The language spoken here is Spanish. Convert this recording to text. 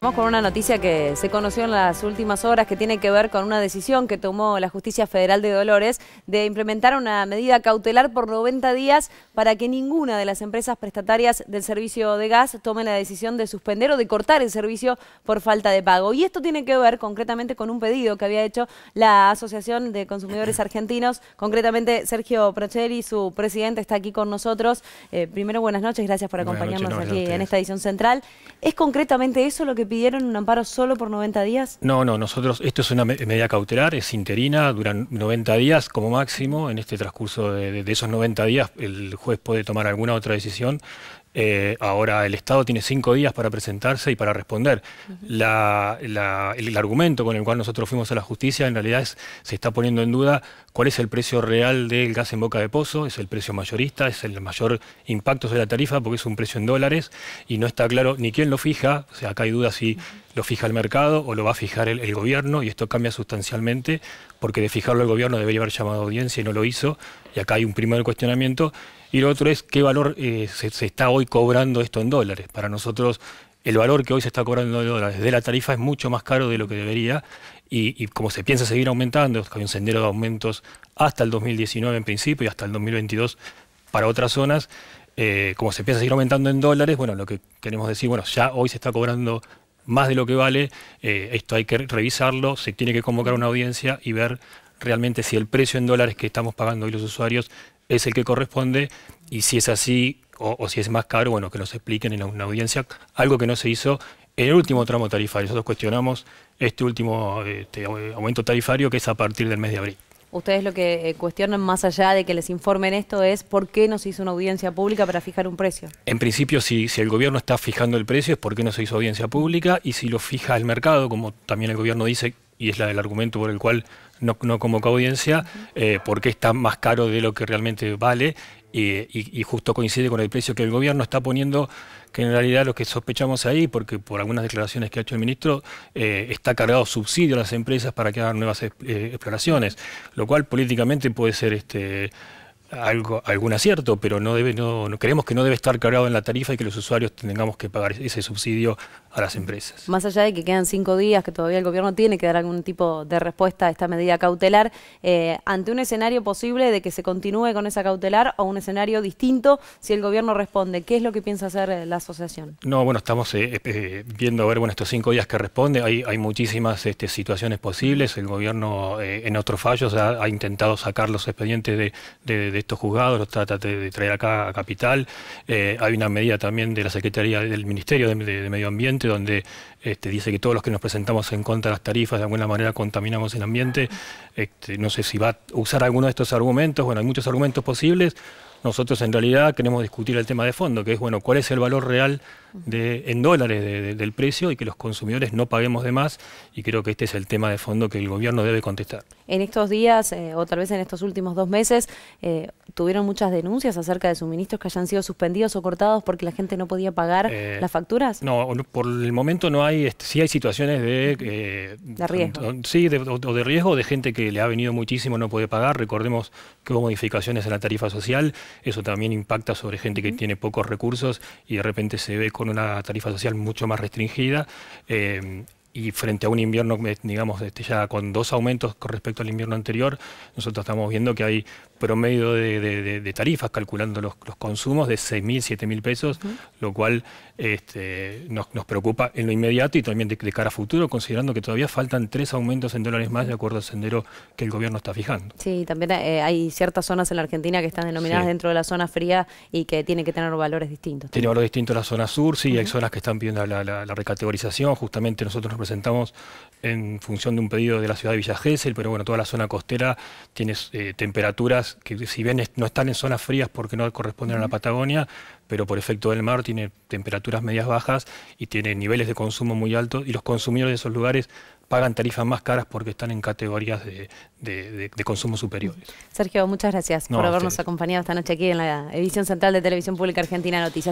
Vamos con una noticia que se conoció en las últimas horas que tiene que ver con una decisión que tomó la Justicia Federal de Dolores de implementar una medida cautelar por 90 días para que ninguna de las empresas prestatarias del servicio de gas tome la decisión de suspender o de cortar el servicio por falta de pago. Y esto tiene que ver concretamente con un pedido que había hecho la Asociación de Consumidores Argentinos, concretamente Sergio Procheri, su presidente, está aquí con nosotros. Eh, primero, buenas noches, gracias por acompañarnos aquí en esta edición central. ¿Es concretamente eso lo que pidieron un amparo solo por 90 días? No, no, nosotros, esto es una medida cautelar, es interina, duran 90 días como máximo. En este transcurso de, de esos 90 días el juez puede tomar alguna otra decisión eh, ahora el Estado tiene cinco días para presentarse y para responder. el, argumento con el cual nosotros fuimos a la justicia en realidad es, se está poniendo en duda cuál es el precio real del gas en boca de pozo, es el precio mayorista, es el mayor impacto sobre la tarifa porque es un precio en dólares y no está claro ni quién lo fija, o sea, acá hay dudas si lo fija el mercado o lo va a fijar el, gobierno y esto cambia sustancialmente porque de fijarlo el gobierno debería haber llamado a audiencia y no lo hizo y acá hay un primer cuestionamiento, y lo otro es qué valor eh, se, está hoy cobrando esto en dólares. Para nosotros el valor que hoy se está cobrando en dólares de la tarifa es mucho más caro de lo que debería y, como se piensa seguir aumentando, hay un sendero de aumentos hasta el 2019 en principio y hasta el 2022 para otras zonas, eh, como se piensa seguir aumentando en dólares, bueno, lo que queremos decir, bueno, ya hoy se está cobrando más de lo que vale, eh, esto hay que revisarlo, se tiene que convocar una audiencia y ver realmente si el precio en dólares que estamos pagando hoy los usuarios es el que corresponde y si es así o, si es más caro, bueno, que nos expliquen en una audiencia, algo que no se hizo en el último tramo tarifario. Nosotros cuestionamos este último este, aumento tarifario que es a partir del mes de abril. Ustedes lo que eh, cuestionan, más allá de que les informen esto, es por qué no se hizo una audiencia pública para fijar un precio. En principio, si, si el gobierno está fijando el precio, es por qué no se hizo audiencia pública y si lo fija el mercado, como también el gobierno dice y es el argumento por el cual no, convoca audiencia, eh, porque está más caro de lo que realmente vale y, justo coincide con el precio que el gobierno está poniendo, que en realidad lo que sospechamos ahí, porque por algunas declaraciones que ha hecho el ministro, eh, está cargado subsidio a las empresas para que hagan nuevas eh, exploraciones, lo cual políticamente puede ser este algo, algún acierto, pero no debe, no, creemos que no debe estar cargado en la tarifa y que los usuarios tengamos que pagar ese subsidio a las empresas. Más allá de que quedan cinco días, que todavía el gobierno tiene que dar algún tipo de respuesta a esta medida cautelar, eh, ante un escenario posible de que se continúe con esa cautelar o un escenario distinto si el gobierno responde, ¿qué es lo que piensa hacer eh, la asociación? No, bueno, estamos eh, viendo a ver, bueno, estos cinco días que responde, hay, muchísimas este, situaciones posibles, el gobierno en otros fallos ha, intentado sacar los expedientes de estos juzgados, los trata de traer acá a Capital. Eh, hay una medida también de la Secretaría del Ministerio de, Medio Ambiente donde este, dice que todos los que nos presentamos en contra de las tarifas de alguna manera contaminamos el ambiente. Este, no sé si va a usar alguno de estos argumentos, bueno, hay muchos argumentos posibles. Nosotros en realidad queremos discutir el tema de fondo, que es, bueno, cuál es el valor real en dólares del precio y que los consumidores no paguemos de más y creo que este es el tema de fondo que el gobierno debe contestar. En estos días eh, o tal vez en estos últimos dos meses eh, tuvieron muchas denuncias acerca de suministros que hayan sido suspendidos o cortados porque la gente no podía pagar eh, las facturas. No, por el momento no hay, este, sí hay situaciones de... riesgo. Sí, de, o de riesgo de gente que le ha venido muchísimo no puede pagar. Recordemos que hubo modificaciones en la tarifa social, eso también impacta sobre gente que tiene pocos recursos y de repente se ve con con una tarifa social mucho más restringida. Eh, y frente a un invierno, eh, digamos, este, ya con dos aumentos con respecto al invierno anterior, nosotros estamos viendo que hay promedio de, tarifas, calculando los, consumos, de 6.000, 7.000 pesos, lo cual este, nos, preocupa en lo inmediato y también de, cara a futuro, considerando que todavía faltan tres aumentos en dólares más de acuerdo al sendero que el gobierno está fijando. Sí, también eh, hay ciertas zonas en la Argentina que están denominadas dentro de la zona fría y que tienen que tener valores distintos. Tiene valores distintos la zona sur, sí, hay zonas que están pidiendo la, recategorización, justamente nosotros nos presentamos en función de un pedido de la ciudad de Villa Gesell, pero bueno, toda la zona costera tiene eh, temperaturas que si bien no están en zonas frías porque no corresponden a la Patagonia, pero por efecto del mar tiene temperaturas medias bajas y tiene niveles de consumo muy altos y los consumidores de esos lugares pagan tarifas más caras porque están en categorías de, consumo superiores. Sergio, muchas gracias por habernos acompañado esta noche aquí en la edición central de Televisión Pública Argentina Noticias.